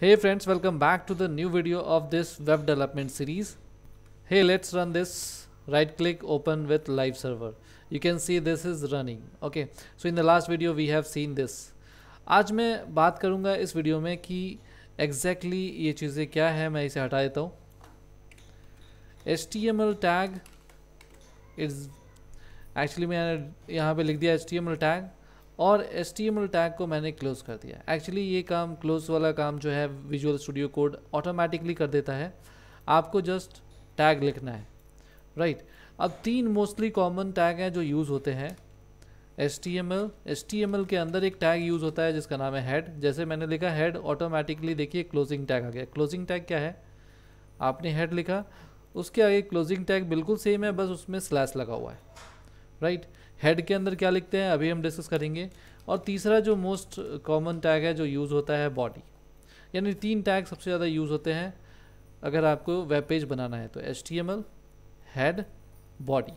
Hey friends, welcome back to the new video of this web development series. Hey, let's run this. Right click open with live server. You can see this is running. Okay, so in the last video we have seen this. aaj main baat karunga is video mein ki exactly ye cheeze kya hai main ise hata deta hu html tag is actually maine yahan pe likh diya html tag और S tag को मैंने close कर दिया actually ये काम close वाला काम जो है विजुअल स्टूडियो कोड ऑटोमेटिकली कर देता है आपको जस्ट टैग लिखना है राइट right. अब तीन मोस्टली कॉमन टैग हैं जो यूज़ होते हैं S T M L S T M L के अंदर एक टैग यूज़ होता है जिसका नाम है हेड जैसे मैंने लिखा हेड ऑटोमेटिकली देखिए क्लोजिंग टैग आ गया क्लोजिंग टैग क्या है आपने हेड लिखा उसके आगे क्लोजिंग टैग बिल्कुल सेम है बस उसमें स्लैश लगा हुआ है राइट right? हेड के अंदर क्या लिखते हैं अभी हम डिस्कस करेंगे और तीसरा जो मोस्ट कॉमन टैग है जो यूज़ होता है बॉडी यानी तीन टैग सबसे ज़्यादा यूज़ होते हैं अगर आपको वेब पेज बनाना है तो H T M L head body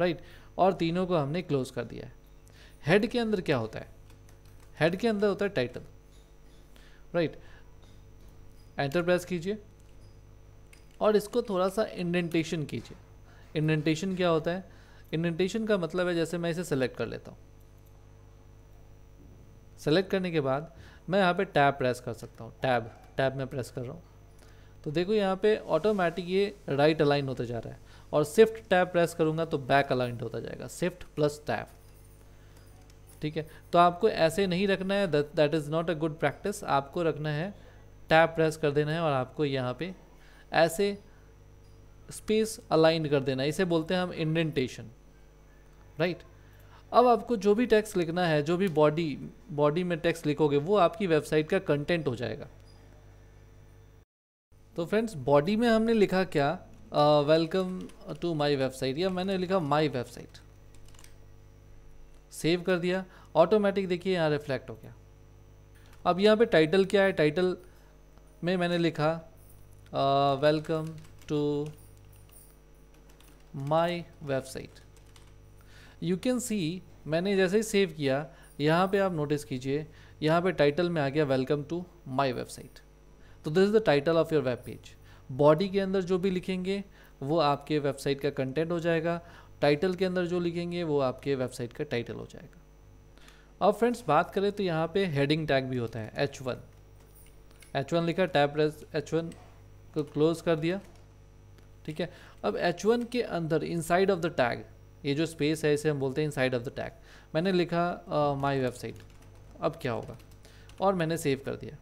right और तीनों को हमने क्लोज कर दिया है हेड के अंदर क्या होता है हेड के अंदर होता है टाइटल राइट एंटर प्रेस कीजिए और इसको थोड़ा सा इंडेंटेशन कीजिए इंडेंटेशन क्या होता है इंडेंटेशन का मतलब है जैसे मैं इसे सेलेक्ट कर लेता हूँ सेलेक्ट करने के बाद मैं यहाँ पे टैब प्रेस कर सकता हूँ टैब टैब में प्रेस कर रहा हूँ तो देखो यहाँ पे ऑटोमेटिक ये राइट अलाइन होता जा रहा है और शिफ्ट टैब प्रेस करूँगा तो बैक अलाइंट होता जाएगा शिफ्ट प्लस टैब ठीक है तो आपको ऐसे नहीं रखना है that is not a good practice आपको रखना है टैब प्रेस कर देना है और आपको यहाँ पे ऐसे स्पेस अलाइन कर देना है इसे बोलते हैं हम इंडेंटेशन राइट अब आपको जो भी टैक्स लिखना है जो भी बॉडी बॉडी में टैक्स लिखोगे वो आपकी वेबसाइट का कंटेंट हो जाएगा तो फ्रेंड्स बॉडी में हमने लिखा क्या वेलकम टू माय वेबसाइट या मैंने लिखा माय वेबसाइट सेव कर दिया ऑटोमेटिक देखिए यहाँ रिफ्लेक्ट हो गया अब यहाँ पे टाइटल क्या है टाइटल में मैंने लिखा welcome to my website you can see मैंने जैसे ही सेव किया यहाँ पे आप नोटिस कीजिए यहाँ पे टाइटल में आ गया वेलकम टू माय वेबसाइट तो this is the title of your web page body के अंदर जो भी लिखेंगे वो आपके वेबसाइट का कंटेंट हो जाएगा टाइटल के अंदर जो लिखेंगे वो आपके वेबसाइट का टाइटल हो जाएगा अब फ्रेंड्स बात करें तो यहाँ पे हेडिंग टैग भी होता है एच वन एच वन लिखा टैब प्रेस एच वन को क्लोज कर दिया ठीक है अब एच वन के अंदर इनसाइड ऑफ द टैग ये जो स्पेस है इसे हम बोलते हैं इनसाइड ऑफ द टैग मैंने लिखा माई uh, वेबसाइट अब क्या होगा और मैंने सेव कर दिया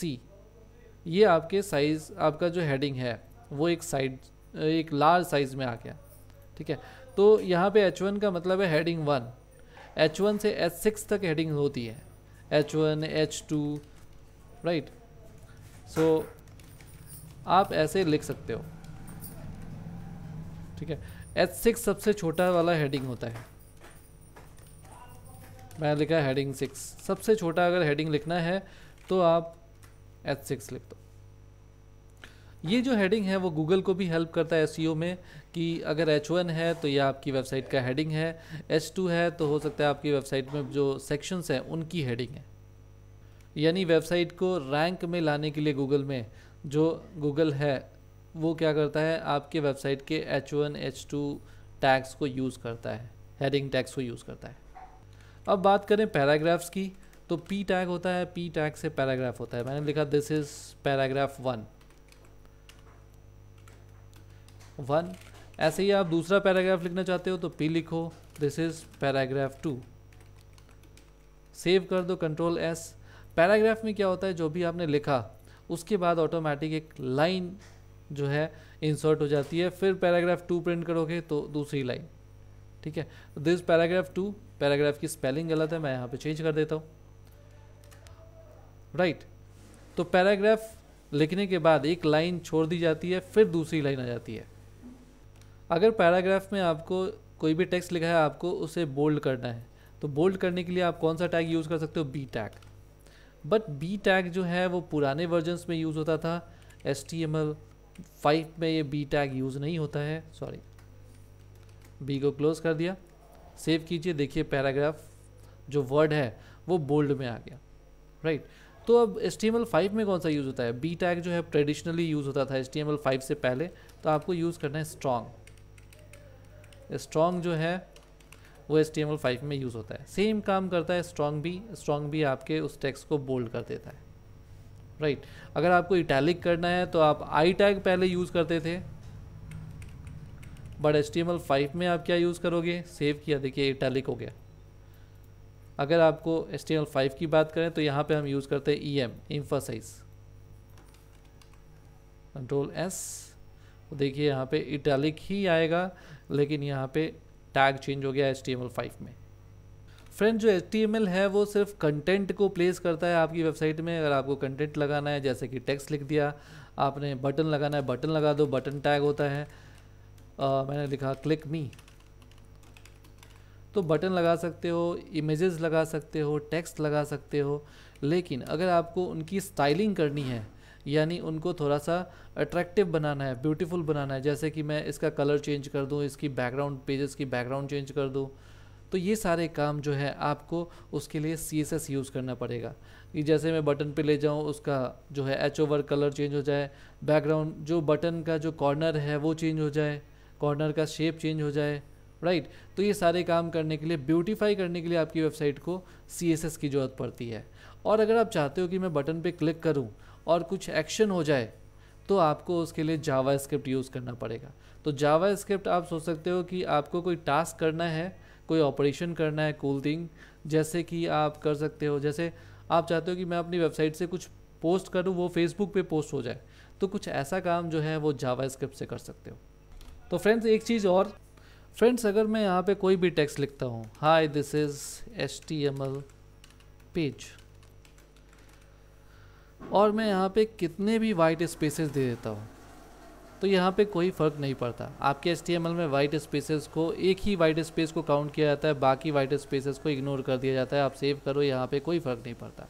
सी ये आपके साइज़ आपका जो हेडिंग है वो एक साइड एक लार्ज साइज़ में आ गया ठीक है तो यहाँ पे H1 का मतलब है हेडिंग वन H1 से H6 तक हेडिंग होती है H1, H2 right so so, आप ऐसे लिख सकते हो ठीक है एच सिक्स सबसे छोटा वाला हेडिंग होता है मैंने लिखा हेडिंग सिक्स सबसे छोटा अगर हेडिंग लिखना है तो आप एच सिक्स लिख दो ये जो हेडिंग है वो गूगल को भी हेल्प करता है एस e में कि अगर एच वन है तो ये आपकी वेबसाइट का हेडिंग है एच टू है तो हो सकता है आपकी वेबसाइट में जो सेक्शंस हैं उनकी हेडिंग है यानी वेबसाइट को रैंक में लाने के लिए गूगल में जो गूगल है वो क्या करता है आपके वेबसाइट के H one H two tags को यूज़ करता है हेडिंग टैक्स को यूज़ करता है अब बात करें पैराग्राफ्स की तो पी टैग होता है पी टैग से पैराग्राफ होता है मैंने लिखा this is paragraph one one ऐसे ही आप दूसरा पैराग्राफ लिखना चाहते हो तो पी लिखो this is paragraph two save कर दो कंट्रोल एस पैराग्राफ में क्या होता है जो भी आपने लिखा उसके बाद ऑटोमेटिक एक लाइन जो है इंसर्ट हो जाती है फिर पैराग्राफ टू प्रिंट करोगे तो दूसरी लाइन ठीक है दिस पैराग्राफ टू पैराग्राफ की स्पेलिंग गलत है मैं यहाँ पे चेंज कर देता हूँ राइट right. तो पैराग्राफ लिखने के बाद एक लाइन छोड़ दी जाती है फिर दूसरी लाइन आ जाती है अगर पैराग्राफ में आपको कोई भी टेक्स्ट लिखा है आपको उसे बोल्ड करना है तो बोल्ड करने के लिए आप कौन सा टैग यूज़ कर सकते हो B tag but B tag जो है वो पुराने वर्जन्स में यूज़ होता था H T M L five में ये बी टैग यूज़ नहीं होता है सॉरी बी को क्लोज़ कर दिया सेव कीजिए देखिए पैराग्राफ जो वर्ड है वो बोल्ड में आ गया राइट right? तो अब H T M L five में कौन सा यूज़ होता है बी टैग जो है ट्रेडिशनली यूज़ होता था H T M L five से पहले तो आपको यूज़ करना है स्ट्रॉन्ग स्ट्रॉन्ग जो है वो H T M L five में यूज़ होता है सेम काम करता है स्ट्रॉन्ग भी स्ट्रॉन्ग भी आपके उस टेक्स्ट को बोल्ड कर देता है राइट right. अगर आपको इटैलिक करना है तो आप आई टैग पहले यूज़ करते थे बट एस टी एम में आप क्या यूज़ करोगे सेव किया देखिए इटैलिक हो गया अगर आपको एस टी एम की बात करें तो यहाँ पे हम यूज़ करते हैं E M emphasize control S देखिए यहाँ पे इटैलिक ही आएगा लेकिन यहाँ पे टैग चेंज हो गया एस टी एम में फ्रेंड जो एच है वो सिर्फ कंटेंट को प्लेस करता है आपकी वेबसाइट में अगर आपको कंटेंट लगाना है जैसे कि टेक्स्ट लिख दिया आपने बटन लगाना है बटन लगा दो बटन टैग होता है आ, मैंने लिखा क्लिक मी तो बटन लगा सकते हो इमेजेस लगा सकते हो टेक्स्ट लगा सकते हो लेकिन अगर आपको उनकी स्टाइलिंग करनी है यानी उनको थोड़ा सा अट्रैक्टिव बनाना है ब्यूटीफुल बनाना है जैसे कि मैं इसका कलर चेंज कर दूँ इसकी बैकग्राउंड पेजेस की बैकग्राउंड चेंज कर दूँ तो ये सारे काम जो है आपको उसके लिए सी एस एस यूज़ करना पड़ेगा कि जैसे मैं बटन पे ले जाऊँ उसका जो है एच ओवर कलर चेंज हो जाए बैकग्राउंड जो बटन का जो कॉर्नर है वो चेंज हो जाए कॉर्नर का शेप चेंज हो जाए राइट right? तो ये सारे काम करने के लिए ब्यूटीफाई करने के लिए आपकी वेबसाइट को सी एस एस की ज़रूरत पड़ती है और अगर आप चाहते हो कि मैं बटन पे क्लिक करूँ और कुछ एक्शन हो जाए तो आपको उसके लिए जावा स्क्रिप्ट यूज़ करना पड़ेगा तो जावा स्क्रिप्ट आप सोच सकते हो कि आपको कोई टास्क करना है कोई ऑपरेशन करना है कूलिंग जैसे कि आप कर सकते हो जैसे आप चाहते हो कि मैं अपनी वेबसाइट से कुछ पोस्ट करूँ वो फेसबुक पे पोस्ट हो जाए तो कुछ ऐसा काम जो है वो जावा से कर सकते हो तो फ्रेंड्स एक चीज़ और फ्रेंड्स अगर मैं यहाँ पे कोई भी टेक्स्ट लिखता हूँ hi this is H T M L page और मैं यहाँ पे कितने भी वाइट स्पेसेस दे देता हूँ तो यहाँ पे कोई फ़र्क नहीं पड़ता आपके एस में वाइट स्पेसेस को एक ही वाइट स्पेस को काउंट किया जाता है बाकी वाइट स्पेसेस को इग्नोर कर दिया जाता है आप सेव करो यहाँ पे कोई फ़र्क नहीं पड़ता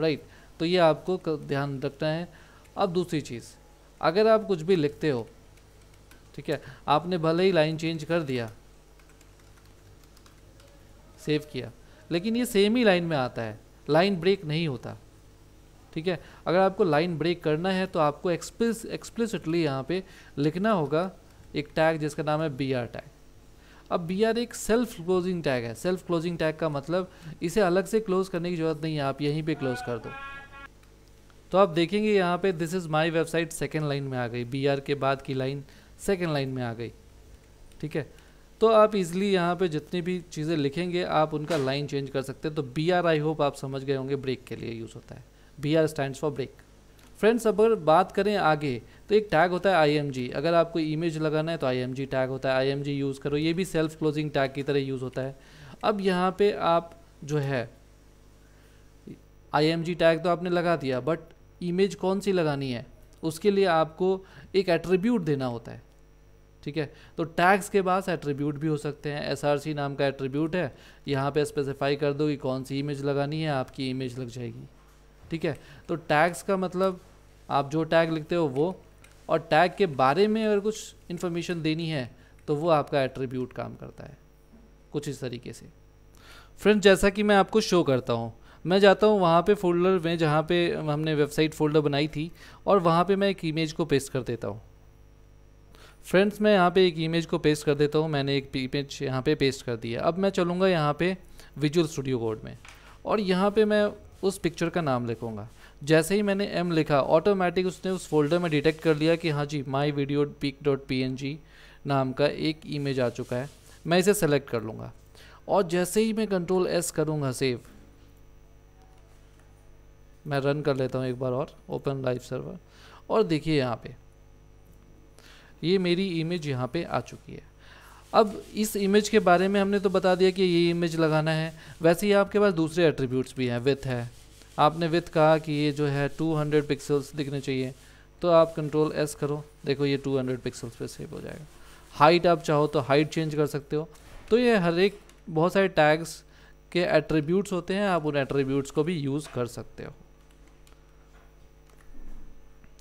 राइट तो ये आपको ध्यान रखना है अब दूसरी चीज़ अगर आप कुछ भी लिखते हो ठीक है आपने भले ही लाइन चेंज कर दिया सेव किया लेकिन ये सेम ही लाइन में आता है लाइन ब्रेक नहीं होता ठीक है अगर आपको लाइन ब्रेक करना है तो आपको एक्सप्लिस एक्सप्लिसिटली यहाँ पे लिखना होगा एक टैग जिसका नाम है बी आर टैग अब बी आर एक सेल्फ क्लोजिंग टैग है सेल्फ क्लोजिंग टैग का मतलब इसे अलग से क्लोज करने की ज़रूरत नहीं है आप यहीं पे क्लोज कर दो तो आप देखेंगे यहाँ पे this is my website second line में आ गई बी आर के बाद की लाइन सेकेंड लाइन में आ गई ठीक है तो आप इज़िली यहाँ पे जितनी भी चीज़ें लिखेंगे आप उनका लाइन चेंज कर सकते हैं तो बी आर आई होप आप समझ गए होंगे ब्रेक के लिए यूज़ होता है B R stand for break friends अगर बात करें आगे तो एक टैग होता है आई अगर आपको इमेज लगाना है तो आई टैग होता है आई यूज़ करो ये भी सेल्फ क्लोजिंग टैग की तरह यूज़ होता है अब यहाँ पे आप जो है आई टैग तो आपने लगा दिया बट इमेज कौन सी लगानी है उसके लिए आपको एक एट्रीब्यूट देना होता है ठीक है तो टैग्स के पास एट्रीब्यूट भी हो सकते हैं एस नाम का एट्रीब्यूट है यहाँ पर स्पेसिफाई कर दो कि कौन सी इमेज लगानी है आपकी इमेज लग जाएगी ठीक है तो टैग्स का मतलब आप जो टैग लिखते हो वो और टैग के बारे में अगर कुछ इन्फॉर्मेशन देनी है तो वो आपका एट्रीब्यूट काम करता है कुछ इस तरीके से फ्रेंड्स जैसा कि मैं आपको शो करता हूँ मैं जाता हूँ वहाँ पे फोल्डर में जहाँ पे हमने वेबसाइट फोल्डर बनाई थी और वहाँ पे मैं एक इमेज को पेस्ट कर देता हूँ फ्रेंड्स मैं यहाँ पे एक इमेज को पेस्ट कर देता हूँ मैंने एक इमेज यहाँ पे पेस्ट कर दिया अब मैं चलूँगा यहाँ पे विजुअल स्टूडियो कोड में और यहाँ पे मैं उस पिक्चर का नाम लिखूँगा जैसे ही मैंने एम लिखा ऑटोमेटिक उसने उस फोल्डर में डिटेक्ट कर लिया कि हाँ जी my video pic dot P N G नाम का एक इमेज आ चुका है मैं इसे सेलेक्ट कर लूँगा और जैसे ही मैं कंट्रोल एस करूँगा सेव मैं रन कर लेता हूँ एक बार और ओपन लाइव सर्वर और देखिए यहाँ पे ये मेरी इमेज यहाँ पे आ चुकी है अब इस इमेज के बारे में हमने तो बता दिया कि ये इमेज लगाना है वैसे ही आपके पास दूसरे एट्रीब्यूट्स भी हैं विथ है आपने विथ कहा कि ये जो है 200 पिक्सल्स दिखने चाहिए तो आप कंट्रोल एस करो देखो ये 200 पिक्सल्स पे सेव हो जाएगा हाइट आप चाहो तो हाइट चेंज कर सकते हो तो ये हर एक बहुत सारे टैग्स के एट्रीब्यूट्स होते हैं आप उन एट्रीब्यूट्स को भी यूज़ कर सकते हो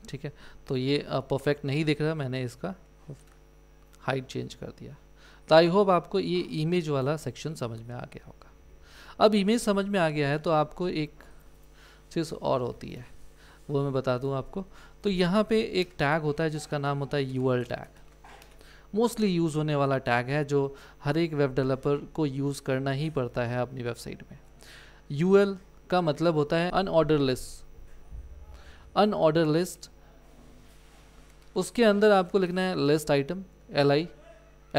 ठीक है तो ये परफेक्ट नहीं दिख रहा मैंने इसका हाइट चेंज कर दिया तो आई होप आपको ये इमेज वाला सेक्शन समझ में आ गया होगा अब इमेज समझ में आ गया है तो आपको एक चीज़ और होती है वो मैं बता दूँ आपको तो यहाँ पे एक टैग होता है जिसका नाम होता है यूएल टैग मोस्टली यूज़ होने वाला टैग है जो हर एक वेब डेवलपर को यूज़ करना ही पड़ता है अपनी वेबसाइट में यूएल का मतलब होता है अनऑर्डर लिस्ट अनऑर्डर लिस्ट उसके अंदर आपको लिखना है list item L I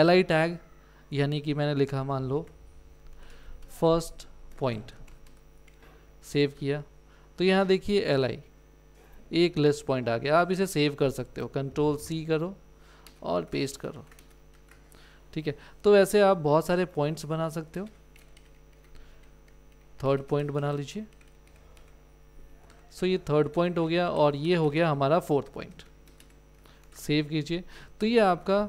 L I tag यानी कि मैंने लिखा मान लो फर्स्ट पॉइंट सेव किया तो यहाँ देखिए एल आई एक लिस्ट पॉइंट आ गया आप इसे सेव कर सकते हो कंट्रोल सी करो और पेस्ट करो ठीक है तो ऐसे आप बहुत सारे पॉइंट्स बना सकते हो थर्ड पॉइंट बना लीजिए सो ये थर्ड पॉइंट हो गया और ये हो गया हमारा फोर्थ पॉइंट सेव कीजिए तो ये आपका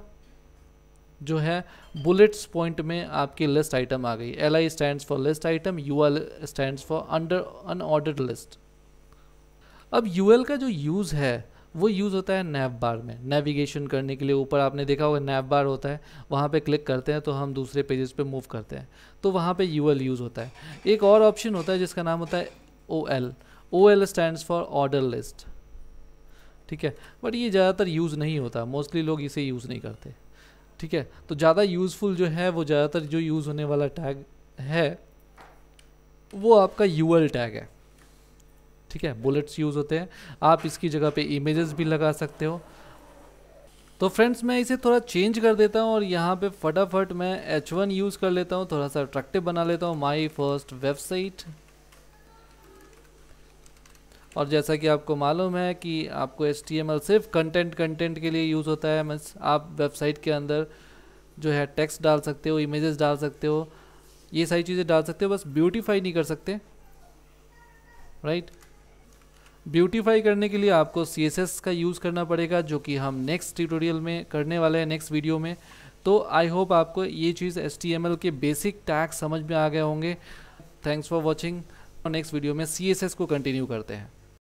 जो है बुलेट्स पॉइंट में आपकी लिस्ट आइटम आ गई L I stand for list item U L stand for under unordered list अब यू एल का जो यूज़ है वो यूज़ होता है नैब बार में नेविगेशन करने के लिए ऊपर आपने देखा होगा नैब बार होता है वहाँ पे क्लिक करते हैं तो हम दूसरे पेजेस पे मूव करते हैं तो वहाँ पे यू एल यूज़ होता है एक और ऑप्शन होता है जिसका नाम होता है O L O L stand for order list ठीक है बट ये ज़्यादातर यूज़ नहीं होता मोस्टली लोग इसे यूज़ नहीं करते ठीक है तो ज़्यादा यूज़फुल जो है वो ज़्यादातर जो यूज़ होने वाला टैग है वो आपका यूएल टैग है ठीक है बुलेट्स यूज़ होते हैं आप इसकी जगह पे इमेजेस भी लगा सकते हो तो फ्रेंड्स मैं इसे थोड़ा चेंज कर देता हूँ और यहाँ पे फटाफट मैं H1 यूज़ कर लेता हूँ थोड़ा सा अट्रैक्टिव बना लेता हूँ माई फर्स्ट वेबसाइट और जैसा कि आपको मालूम है कि आपको एच सिर्फ कंटेंट कंटेंट के लिए यूज़ होता है मीन्स आप वेबसाइट के अंदर जो है टेक्स्ट डाल सकते हो इमेजेस डाल सकते हो ये सारी चीज़ें डाल सकते हो बस ब्यूटीफाई नहीं कर सकते राइट ब्यूटीफाई करने के लिए आपको सी का यूज़ करना पड़ेगा जो कि हम नेक्स्ट ट्यूटोरियल में करने वाले हैं नेक्स्ट वीडियो में तो आई होप आपको ये चीज़ एस के बेसिक टैग समझ में आ गए होंगे thanks for watching next video में सी को कंटिन्यू करते हैं